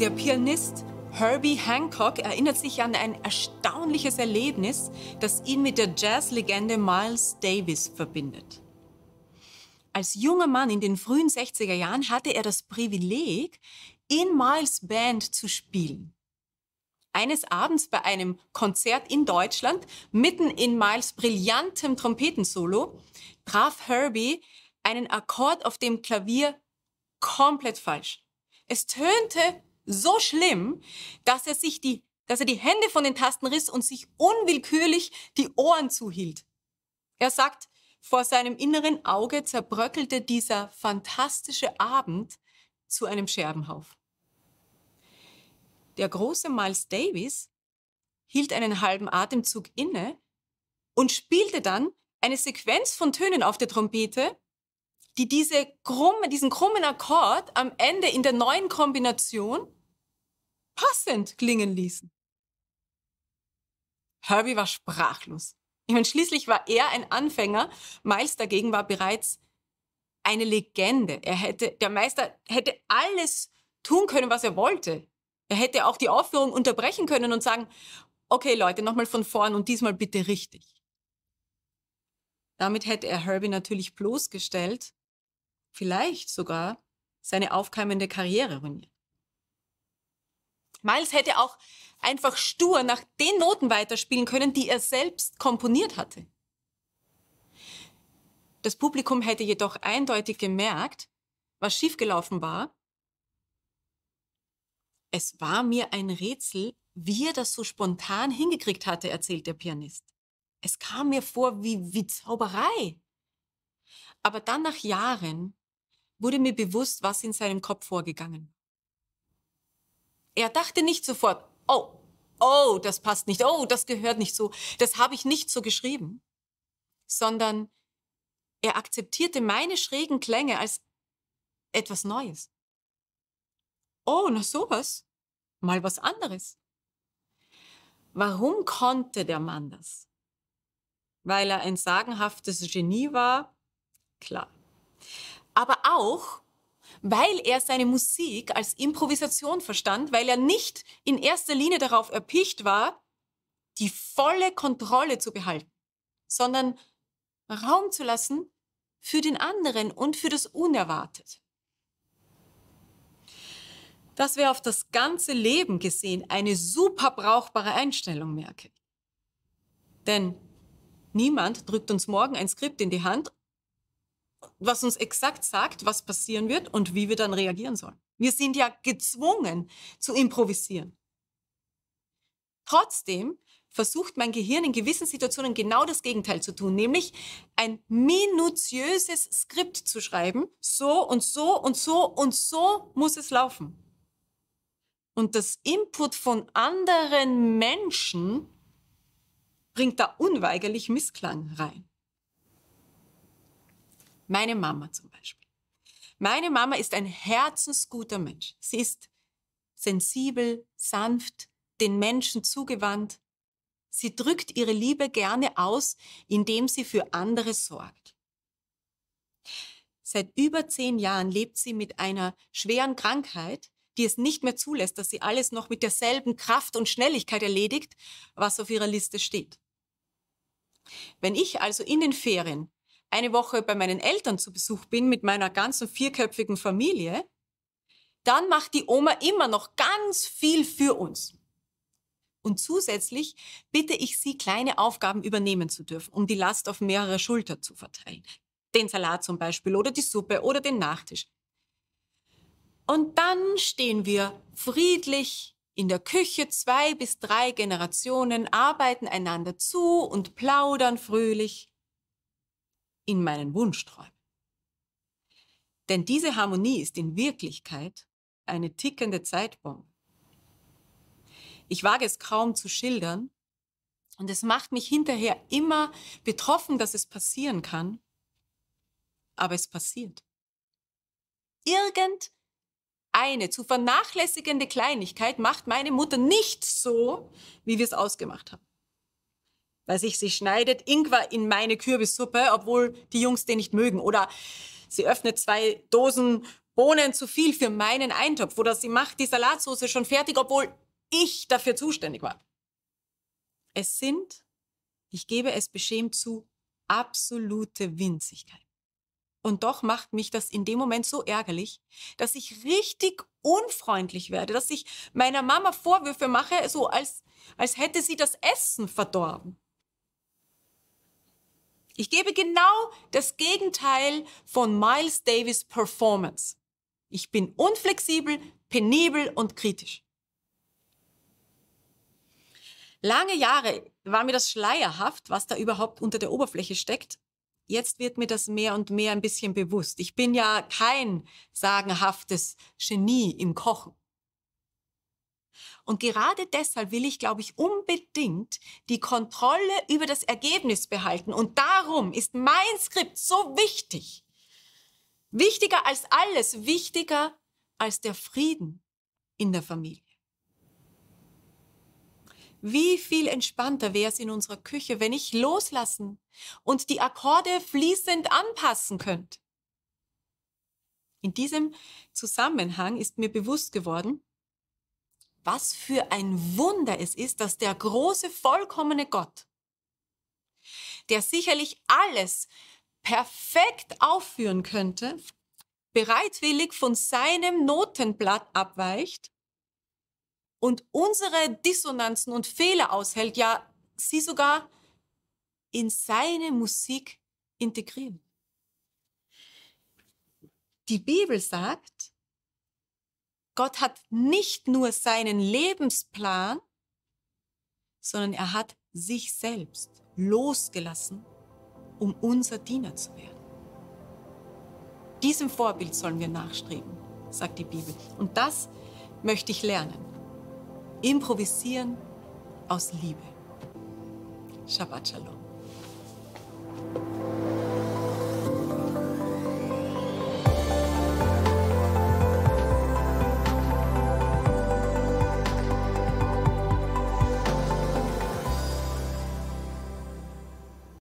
Der Pianist Herbie Hancock erinnert sich an ein erstaunliches Erlebnis, das ihn mit der Jazzlegende Miles Davis verbindet. Als junger Mann in den frühen 60er Jahren hatte er das Privileg, in Miles Band zu spielen. Eines Abends bei einem Konzert in Deutschland, mitten in Miles brillantem Trompetensolo, traf Herbie einen Akkord auf dem Klavier komplett falsch. Es tönte so schlimm, dass er sich die, dass er die Hände von den Tasten riss und sich unwillkürlich die Ohren zuhielt. Er sagt, vor seinem inneren Auge zerbröckelte dieser fantastische Abend zu einem Scherbenhaufen. Der große Miles Davis hielt einen halben Atemzug inne und spielte dann eine Sequenz von Tönen auf der Trompete, die diese krumme, diesen krummen Akkord am Ende in der neuen Kombination passend klingen ließen. Herbie war sprachlos. Ich meine, schließlich war er ein Anfänger, Miles dagegen war bereits eine Legende. Er hätte, der Meister hätte alles tun können, was er wollte. Er hätte auch die Aufführung unterbrechen können und sagen, okay Leute, nochmal von vorn und diesmal bitte richtig. Damit hätte er Herbie natürlich bloßgestellt vielleicht sogar seine aufkeimende Karriere ruiniert. Miles hätte auch einfach stur nach den Noten weiterspielen können, die er selbst komponiert hatte. Das Publikum hätte jedoch eindeutig gemerkt, was schiefgelaufen war. Es war mir ein Rätsel, wie er das so spontan hingekriegt hatte, erzählt der Pianist. Es kam mir vor wie, wie Zauberei. Aber dann nach Jahren, wurde mir bewusst, was in seinem Kopf vorgegangen. Er dachte nicht sofort, oh, oh, das passt nicht, oh, das gehört nicht so, das habe ich nicht so geschrieben, sondern er akzeptierte meine schrägen Klänge als etwas Neues. Oh, na sowas, mal was anderes. Warum konnte der Mann das? Weil er ein sagenhaftes Genie war? Klar aber auch, weil er seine Musik als Improvisation verstand, weil er nicht in erster Linie darauf erpicht war, die volle Kontrolle zu behalten, sondern Raum zu lassen für den anderen und für das Unerwartet. Das wäre auf das ganze Leben gesehen eine super brauchbare Einstellung, merke ich. Denn niemand drückt uns morgen ein Skript in die Hand was uns exakt sagt, was passieren wird und wie wir dann reagieren sollen. Wir sind ja gezwungen zu improvisieren. Trotzdem versucht mein Gehirn in gewissen Situationen genau das Gegenteil zu tun, nämlich ein minutiöses Skript zu schreiben. So und so und so und so muss es laufen. Und das Input von anderen Menschen bringt da unweigerlich Missklang rein. Meine Mama zum Beispiel. Meine Mama ist ein herzensguter Mensch. Sie ist sensibel, sanft, den Menschen zugewandt. Sie drückt ihre Liebe gerne aus, indem sie für andere sorgt. Seit über zehn Jahren lebt sie mit einer schweren Krankheit, die es nicht mehr zulässt, dass sie alles noch mit derselben Kraft und Schnelligkeit erledigt, was auf ihrer Liste steht. Wenn ich also in den Ferien eine Woche bei meinen Eltern zu Besuch bin mit meiner ganzen vierköpfigen Familie, dann macht die Oma immer noch ganz viel für uns. Und zusätzlich bitte ich Sie, kleine Aufgaben übernehmen zu dürfen, um die Last auf mehrere Schultern zu verteilen. Den Salat zum Beispiel oder die Suppe oder den Nachtisch. Und dann stehen wir friedlich in der Küche, zwei bis drei Generationen arbeiten einander zu und plaudern fröhlich in meinen Wunsch träume. Denn diese Harmonie ist in Wirklichkeit eine tickende Zeitbombe. Ich wage es kaum zu schildern und es macht mich hinterher immer betroffen, dass es passieren kann, aber es passiert. Irgend eine zu vernachlässigende Kleinigkeit macht meine Mutter nicht so, wie wir es ausgemacht haben weiß ich, sie schneidet Ingwer in meine Kürbissuppe, obwohl die Jungs den nicht mögen. Oder sie öffnet zwei Dosen Bohnen zu viel für meinen Eintopf. Oder sie macht die Salatsauce schon fertig, obwohl ich dafür zuständig war. Es sind, ich gebe es beschämt zu, absolute Winzigkeit. Und doch macht mich das in dem Moment so ärgerlich, dass ich richtig unfreundlich werde, dass ich meiner Mama Vorwürfe mache, so als, als hätte sie das Essen verdorben. Ich gebe genau das Gegenteil von Miles Davis Performance. Ich bin unflexibel, penibel und kritisch. Lange Jahre war mir das schleierhaft, was da überhaupt unter der Oberfläche steckt. Jetzt wird mir das mehr und mehr ein bisschen bewusst. Ich bin ja kein sagenhaftes Genie im Kochen. Und gerade deshalb will ich, glaube ich, unbedingt die Kontrolle über das Ergebnis behalten. Und darum ist mein Skript so wichtig. Wichtiger als alles, wichtiger als der Frieden in der Familie. Wie viel entspannter wäre es in unserer Küche, wenn ich loslassen und die Akkorde fließend anpassen könnte. In diesem Zusammenhang ist mir bewusst geworden, was für ein Wunder es ist, dass der große, vollkommene Gott, der sicherlich alles perfekt aufführen könnte, bereitwillig von seinem Notenblatt abweicht und unsere Dissonanzen und Fehler aushält, ja, sie sogar in seine Musik integrieren. Die Bibel sagt, Gott hat nicht nur seinen Lebensplan, sondern er hat sich selbst losgelassen, um unser Diener zu werden. Diesem Vorbild sollen wir nachstreben, sagt die Bibel. Und das möchte ich lernen. Improvisieren aus Liebe. Shabbat Shalom.